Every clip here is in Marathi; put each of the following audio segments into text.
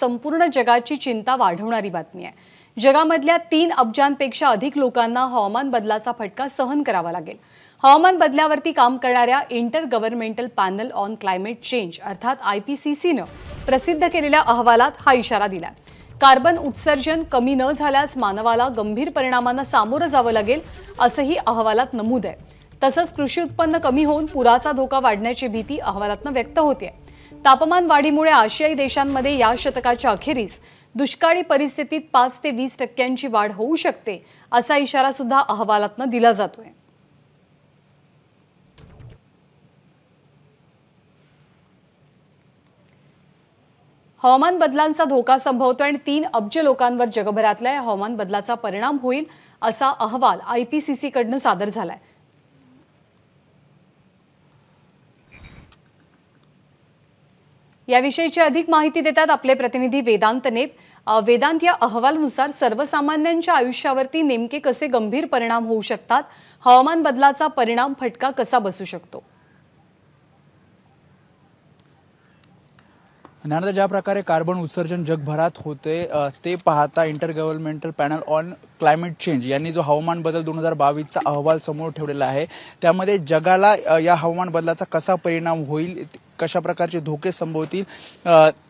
संपूर्ण जगाची चिंता वाढवणारी बातमी आहे जगामधल्या तीन अब्जांपेक्षा अधिक लोकांना हवामान बदलाचा फटका सहन करावा लागेल हवामान बदलावरती काम करणाऱ्या inter governmental panel on climate change अर्थात आय पी प्रसिद्ध केलेल्या अहवालात हा इशारा दिला कार्बन उत्सर्जन कमी न झाल्यास मानवाला गंभीर परिणामांना सामोरं जावं लागेल असंही अहवालात नमूद आहे तसंच कृषी उत्पन्न कमी होऊन पुराचा धोका वाढण्याची भीती अहवालातनं व्यक्त होते तापमान वाढीमुळे आशियाई देशांमध्ये या शतकाच्या अखेरीस दुष्काळी परिस्थितीत पाच ते वीस टक्क्यांची वाढ होऊ शकते असा इशारा सुद्धा अहवालातनं दिला जातोय हवामान बदलांचा धोका संभवतो आणि तीन अब्ज लोकांवर जगभरातल्या हवामान बदलाचा परिणाम होईल असा अहवाल आयपीसीसी पी सादर झाला आहे याविषयीची अधिक माहिती देतात आपले प्रतिनिधी वेदांत नेप वेदांत या अहवालानुसार सर्वसामान्यांच्या आयुष्यावरती नेमके कसे गंभीर परिणाम होऊ शकतात हवामान बदलाचा परिणाम फटका कसा बसू शकतो नाना ज्या प्रकारे कार्बन उत्सर्जन जगभरात होते ते पाहता inter governmental panel on climate change यांनी जो हवामान बदल दोन हजार बावीसचा अहवाल समोर ठेवलेला आहे त्यामध्ये जगाला या हवामान बदलाचा कसा परिणाम होईल कशा प्रकारचे धोके संभवतील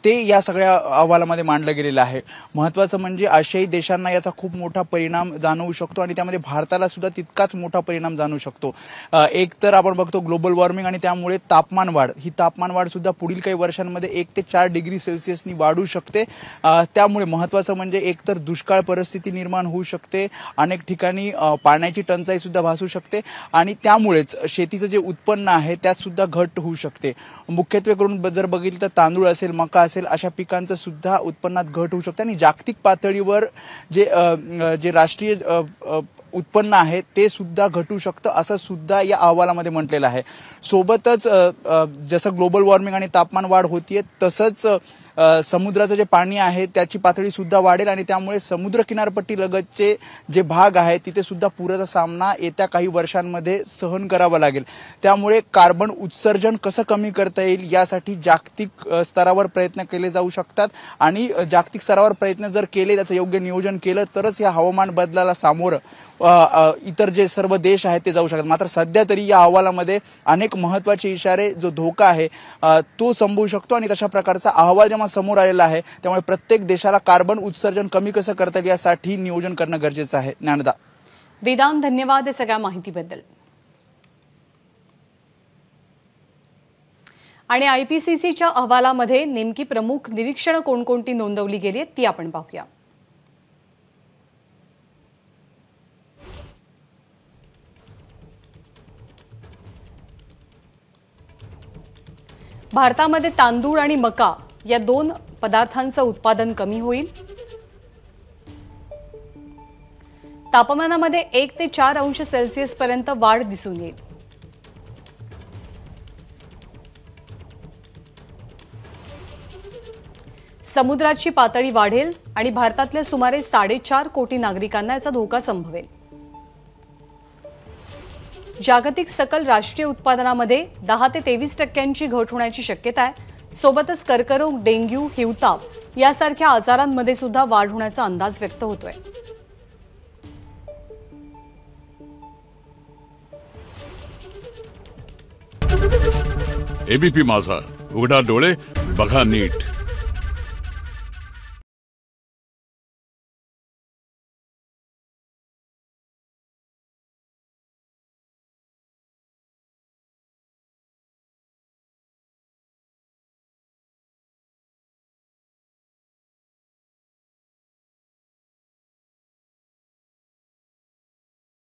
ते या सगळ्या अहवालामध्ये मांडलं गेलेलं आहे महत्त्वाचं म्हणजे आशियाई देशांना याचा खूप मोठा परिणाम जाणवू शकतो आणि त्यामध्ये भारताला सुद्धा तितकाच मोठा परिणाम जाणवू शकतो एक तर आपण बघतो ग्लोबल वॉर्मिंग आणि त्यामुळे तापमान वाढ ही तापमान वाढ सुद्धा पुढील काही वर्षांमध्ये एक ते चार डिग्री सेल्सिअसनी वाढू शकते त्यामुळे महत्त्वाचं म्हणजे एकतर दुष्काळ परिस्थिती निर्माण होऊ शकते अनेक ठिकाणी पाण्याची टंचाई सुद्धा भासू शकते आणि त्यामुळेच शेतीचं जे उत्पन्न आहे त्यात सुद्धा घट होऊ शकते मुख्यत्वे करून जर बघितलं तर तांदूळ असेल मका असेल अशा पिकांचं सुद्धा उत्पन्नात घट होऊ शकते आणि जागतिक पातळीवर जे जे राष्ट्रीय उत्पन्न आहे ते सुद्धा घटू शकतं असं सुद्धा या अहवालामध्ये म्हटलेलं आहे सोबतच जसं ग्लोबल वॉर्मिंग आणि तापमान वाढ होतीये तसंच समुद्राचं जे पाणी आहे त्याची पातळी सुद्धा वाढेल आणि त्यामुळे समुद्र किनारपट्टीलगतचे जे भाग आहे तिथे सुद्धा पुराचा सामना येत्या काही वर्षांमध्ये सहन करावा लागेल त्यामुळे कार्बन उत्सर्जन कसं कमी करता येईल यासाठी जागतिक स्तरावर प्रयत्न केले जाऊ शकतात आणि जागतिक स्तरावर प्रयत्न जर केले त्याचं योग्य नियोजन केलं तरच या हवामान बदलाला सामोरं इतर जे सर्व देश आहेत ते जाऊ शकतात मात्र सध्या तरी या अहवालामध्ये अनेक महत्त्वाचे इशारे जो धोका आहे तो संभवू शकतो आणि तशा प्रकारचा अहवाल जेव्हा समोर आलेला आहे त्यामुळे प्रत्येक देशाला कार्बन उत्सर्जन कमी कसं करता येईल यासाठी नियोजन करणं गरजेचं आहे ज्ञानदा वेदांत धन्यवाद या सगळ्या माहितीबद्दल आणि आय पी सी सीच्या अहवालामध्ये नेमकी प्रमुख निरीक्षणं कोणकोणती नोंदवली गेली आहेत ती आपण पाहूया भारतामध्ये तांदूळ आणि मका या दोन पदार्थांचं उत्पादन कमी होईल तापमानामध्ये एक ते चार अंश सेल्सिअस पर्यंत वाढ दिसून येईल समुद्राची पातळी वाढेल आणि भारतातल्या सुमारे साडेचार कोटी नागरिकांना याचा धोका संभवेल जागतिक सकल राष्ट्रीय उत्पादनामध्ये दहा ते तेवीस टक्क्यांची घट होण्याची शक्यता आहे सोबतच कर्करोग डेंग्यू हिवताप यासारख्या आजारांमध्ये सुद्धा वाढ होण्याचा अंदाज व्यक्त होतोय एबीपी माझा उघडा डोळे बघा नीट